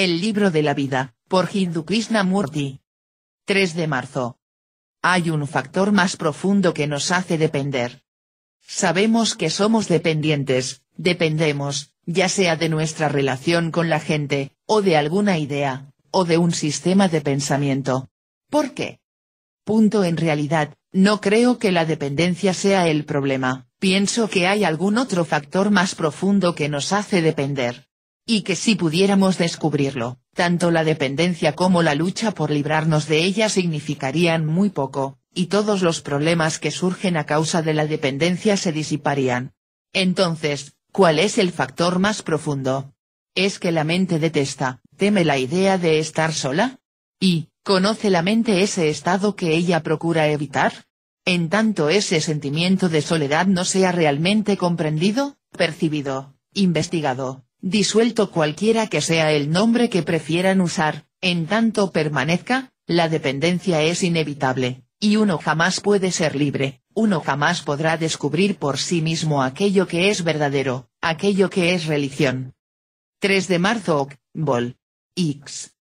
El libro de la vida, por Hindu Krishnamurti. 3 de marzo. Hay un factor más profundo que nos hace depender. Sabemos que somos dependientes, dependemos, ya sea de nuestra relación con la gente, o de alguna idea, o de un sistema de pensamiento. ¿Por qué? Punto en realidad, no creo que la dependencia sea el problema, pienso que hay algún otro factor más profundo que nos hace depender y que si pudiéramos descubrirlo, tanto la dependencia como la lucha por librarnos de ella significarían muy poco, y todos los problemas que surgen a causa de la dependencia se disiparían. Entonces, ¿cuál es el factor más profundo? Es que la mente detesta, teme la idea de estar sola. Y, ¿conoce la mente ese estado que ella procura evitar? En tanto ese sentimiento de soledad no sea realmente comprendido, percibido, investigado, disuelto cualquiera que sea el nombre que prefieran usar, en tanto permanezca, la dependencia es inevitable, y uno jamás puede ser libre, uno jamás podrá descubrir por sí mismo aquello que es verdadero, aquello que es religión. 3 de marzo, Vol. X.